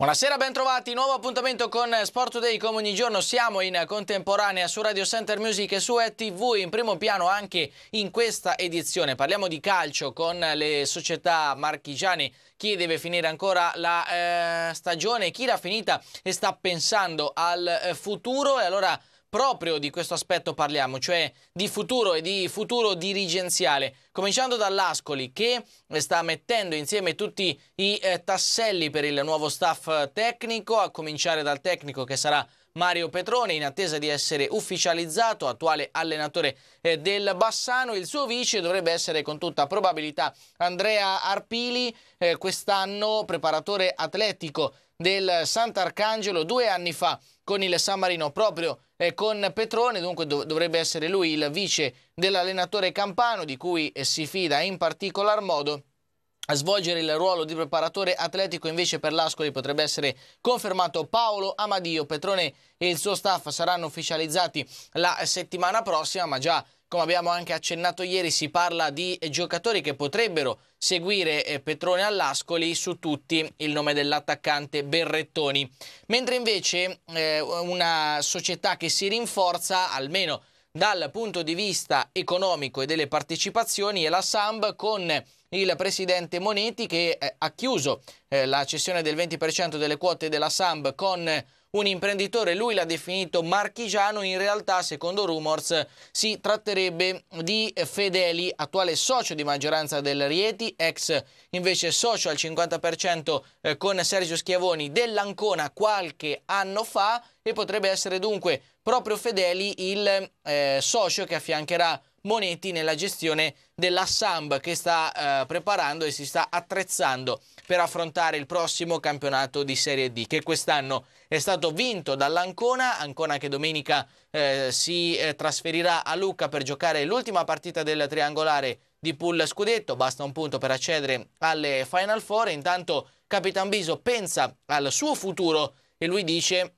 Buonasera, bentrovati. Nuovo appuntamento con Sport Today. Come ogni giorno siamo in contemporanea su Radio Center Music e su ETV in primo piano anche in questa edizione. Parliamo di calcio con le società marchigiane. Chi deve finire ancora la eh, stagione, chi l'ha finita e sta pensando al eh, futuro. E allora proprio di questo aspetto parliamo, cioè di futuro e di futuro dirigenziale, cominciando dall'Ascoli che sta mettendo insieme tutti i eh, tasselli per il nuovo staff tecnico, a cominciare dal tecnico che sarà Mario Petrone in attesa di essere ufficializzato, attuale allenatore eh, del Bassano. Il suo vice dovrebbe essere con tutta probabilità Andrea Arpili, eh, quest'anno preparatore atletico del Sant'Arcangelo, due anni fa con il San Marino proprio eh, con Petrone, dunque dov dovrebbe essere lui il vice dell'allenatore campano di cui eh, si fida in particolar modo a svolgere il ruolo di preparatore atletico invece per l'Ascoli potrebbe essere confermato Paolo Amadio. Petrone e il suo staff saranno ufficializzati la settimana prossima, ma già come abbiamo anche accennato ieri, si parla di giocatori che potrebbero seguire eh, Petrone all'Ascoli su tutti il nome dell'attaccante Berrettoni. Mentre invece eh, una società che si rinforza, almeno dal punto di vista economico e delle partecipazioni, è la Samb con il presidente Moneti che eh, ha chiuso eh, la cessione del 20% delle quote della Samb con un imprenditore, lui l'ha definito marchigiano, in realtà secondo Rumors si tratterebbe di Fedeli, attuale socio di maggioranza del Rieti, ex invece socio al 50% eh, con Sergio Schiavoni dell'Ancona qualche anno fa e potrebbe essere dunque proprio Fedeli il eh, socio che affiancherà Monetti nella gestione della Samb che sta eh, preparando e si sta attrezzando per affrontare il prossimo campionato di Serie D che quest'anno è stato vinto dall'Ancona, Ancona che domenica eh, si eh, trasferirà a Lucca per giocare l'ultima partita del triangolare di pool scudetto, basta un punto per accedere alle Final Four, intanto Capitan Biso pensa al suo futuro e lui dice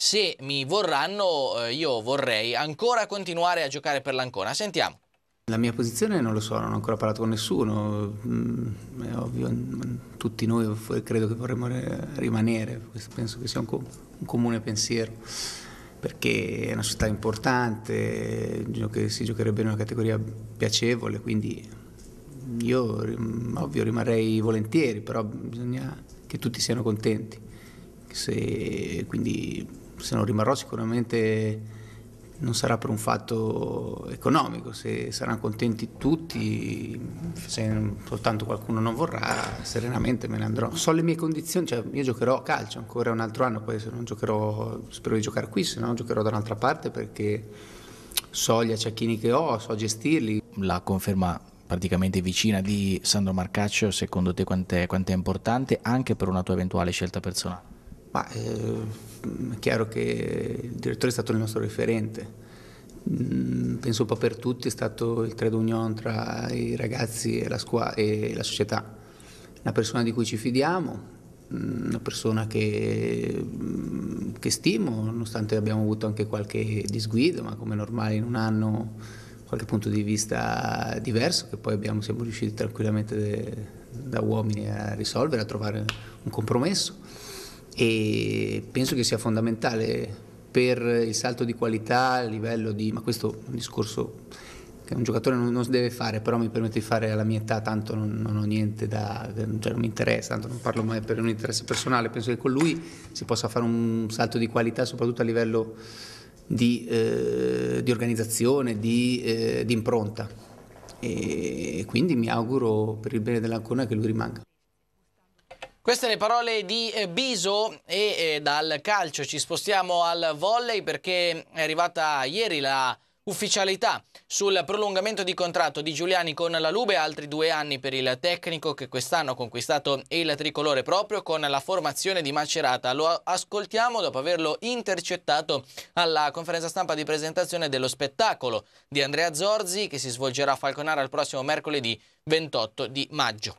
se mi vorranno eh, io vorrei ancora continuare a giocare per l'Ancona. Sentiamo. La mia posizione non lo so, non ho ancora parlato con nessuno, mm, è ovvio, mm, tutti noi credo che vorremmo rimanere, questo penso che sia un, comune pensiero, perché è una società importante, si giocherebbe in una categoria piacevole, quindi io ovvio rimarrei volentieri, però bisogna che tutti siano contenti, Se, quindi se non rimarrò sicuramente non sarà per un fatto economico, se saranno contenti tutti, se soltanto qualcuno non vorrà, serenamente me ne andrò. So le mie condizioni, cioè io giocherò a calcio ancora un altro anno, poi se non giocherò, spero di giocare qui, se no giocherò da un'altra parte perché so gli acciacchini che ho, so gestirli. La conferma praticamente vicina di Sandro Marcaccio, secondo te quanto è importante anche per una tua eventuale scelta personale? Ma, eh, è chiaro che il direttore è stato il nostro referente. Mm, penso un po' per tutti è stato il trade union tra i ragazzi e la, squa- e la società. Una persona di cui ci fidiamo, mm, una persona che, mm, che, stimo, nonostante abbiamo avuto anche qualche disguido, ma come normale in un anno qualche punto di vista diverso, che poi abbiamo, siamo riusciti tranquillamente de, eh, da uomini a risolvere, a trovare un compromesso e penso che sia fondamentale per il salto di qualità a livello di... ma questo è un discorso che un giocatore non, non deve fare, però mi permette di fare alla mia età, tanto non, non ho niente da... Cioè non mi interessa, tanto non parlo mai per un interesse personale, penso che con lui si possa fare un salto di qualità soprattutto a livello di, eh, di organizzazione, di, eh, di impronta e quindi mi auguro per il bene dell'Ancona che lui rimanga. Queste le parole di eh, Biso e eh, dal calcio ci spostiamo al volley perché è arrivata ieri la ufficialità sul prolungamento di contratto di Giuliani con la Lube, altri due anni per il tecnico che quest'anno ha conquistato il tricolore proprio con la formazione di Macerata. Lo ascoltiamo dopo averlo intercettato alla conferenza stampa di presentazione dello spettacolo di Andrea Zorzi che si svolgerà a Falconara il prossimo mercoledì 28 di maggio.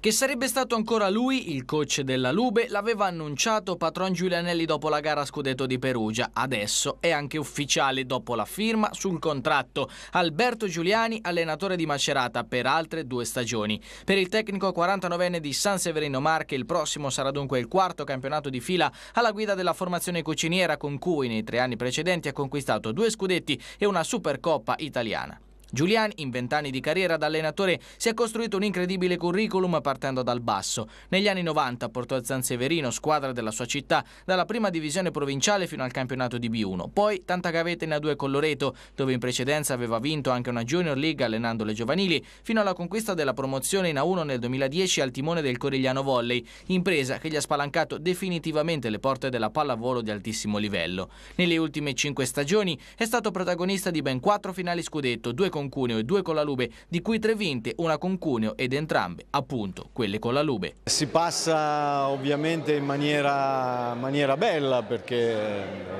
Che sarebbe stato ancora lui, il coach della Lube, l'aveva annunciato Patron Giulianelli dopo la gara scudetto di Perugia. Adesso è anche ufficiale dopo la firma sul contratto. Alberto Giuliani, allenatore di Macerata per altre due stagioni. Per il tecnico 49enne di San Severino Marche il prossimo sarà dunque il quarto campionato di fila alla guida della formazione cuciniera con cui nei tre anni precedenti ha conquistato due scudetti e una Supercoppa italiana. Giuliani, in vent'anni di carriera da allenatore, si è costruito un incredibile curriculum partendo dal basso. Negli anni 90 portò il San Severino, squadra della sua città, dalla prima divisione provinciale fino al campionato di B1. Poi tanta gavetta in A2 con Loreto, dove in precedenza aveva vinto anche una Junior League allenando le giovanili, fino alla conquista della promozione in A1 nel 2010 al timone del Corigliano Volley, impresa che gli ha spalancato definitivamente le porte della pallavolo di altissimo livello. Nelle ultime cinque stagioni è stato protagonista di ben quattro finali scudetto, due con con cuneo e due con la lube, di cui tre vinte, una con cuneo ed entrambe, appunto, quelle con la lube. Si passa ovviamente in maniera, maniera bella perché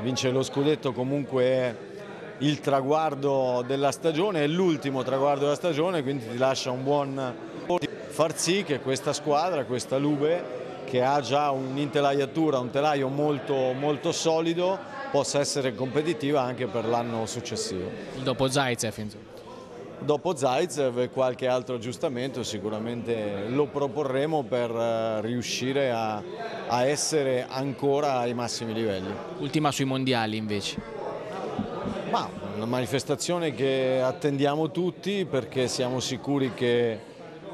vincere lo scudetto comunque è il traguardo della stagione, è l'ultimo traguardo della stagione, quindi ti lascia un buon... Far sì che questa squadra, questa lube, che ha già un'intelaiatura, un telaio molto, molto solido, possa essere competitiva anche per l'anno successivo. Dopo Zaitsev insomma. Dopo Zaitsev e qualche altro aggiustamento sicuramente lo proporremo per eh, riuscire a, a essere ancora ai massimi livelli. Ultima sui mondiali invece. Ma una manifestazione che attendiamo tutti perché siamo sicuri che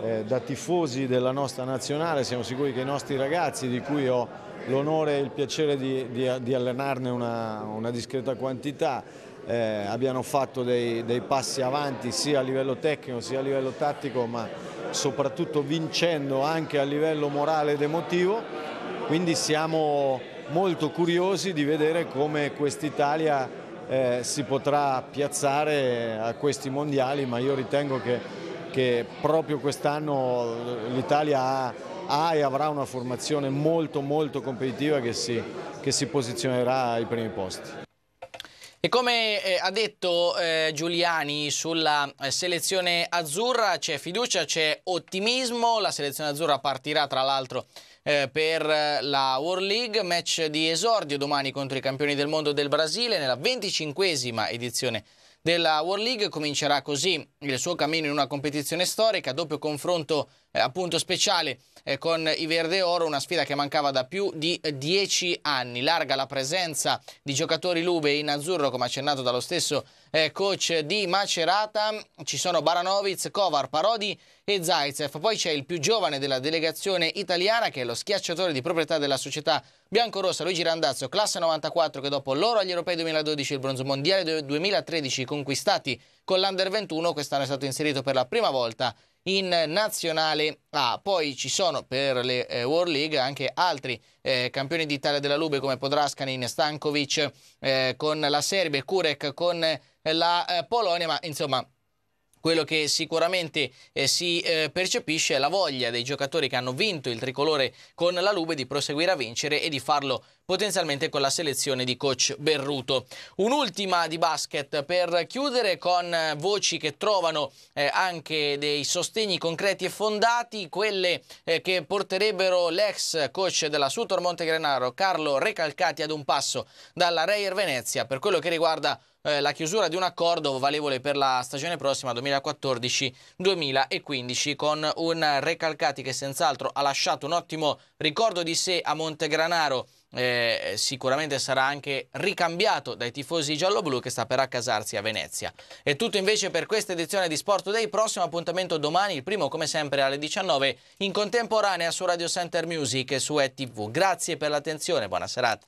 eh, da tifosi della nostra nazionale, siamo sicuri che i nostri ragazzi di cui ho l'onore e il piacere di, di, di allenarne una, una discreta quantità eh, abbiano fatto dei, dei, passi avanti sia a livello tecnico sia a livello tattico ma soprattutto vincendo anche a livello morale ed emotivo quindi siamo molto curiosi di vedere come quest'Italia eh, si potrà piazzare a questi mondiali ma io ritengo che, che proprio quest'anno l'Italia ha, ha, e avrà una formazione molto molto competitiva che si, che si posizionerà ai primi posti. E come eh, ha detto eh, Giuliani sulla eh, selezione azzurra c'è fiducia, c'è ottimismo, la selezione azzurra partirà tra l'altro eh, per eh, la World League, match di esordio domani contro i campioni del mondo del Brasile nella venticinquesima edizione della World League comincerà così il suo cammino in una competizione storica, doppio confronto eh, appunto speciale eh, con i Verde Oro, una sfida che mancava da più di eh, dieci anni. Larga la presenza di giocatori lube in azzurro, come accennato dallo stesso eh, coach di Macerata, ci sono Baranovic, Kovar, Parodi e Zaitsev. Poi c'è il più giovane della delegazione italiana che è lo schiacciatore di proprietà della società biancorossa Luigi Randazzo, classe 94 che dopo l'oro agli europei 2012 e il bronzo mondiale 2013 conquistati con l'Under 21 quest'anno è stato inserito per la prima volta in nazionale A. Ah, poi ci sono per le eh, World League anche altri eh, campioni d'Italia della Lube come Podraskanin, Stankovic eh, con la Serbia e Kurek con eh, la eh, Polonia, ma insomma quello che sicuramente eh, si eh, percepisce è la voglia dei giocatori che hanno vinto il tricolore con la Lube di proseguire a vincere e di farlo potenzialmente con la selezione di coach Berruto. Un'ultima di basket per chiudere con eh, voci che trovano eh, anche dei sostegni concreti e fondati, quelle che porterebbero l'ex coach della Sutor Montegranaro Carlo Recalcati ad un passo dalla Reyer Venezia per quello che riguarda eh, la chiusura di un accordo valevole per la stagione prossima 2014-2015 con un Recalcati che senz'altro ha lasciato un ottimo ricordo di sé a Montegranaro eh, sicuramente sarà anche ricambiato dai tifosi gialloblu che sta per accasarsi a Venezia. È tutto invece per questa edizione di Sport Day, prossimo appuntamento domani, il primo come sempre alle 19, in contemporanea su Radio Center Music e su ETV. Grazie per l'attenzione, buona serata.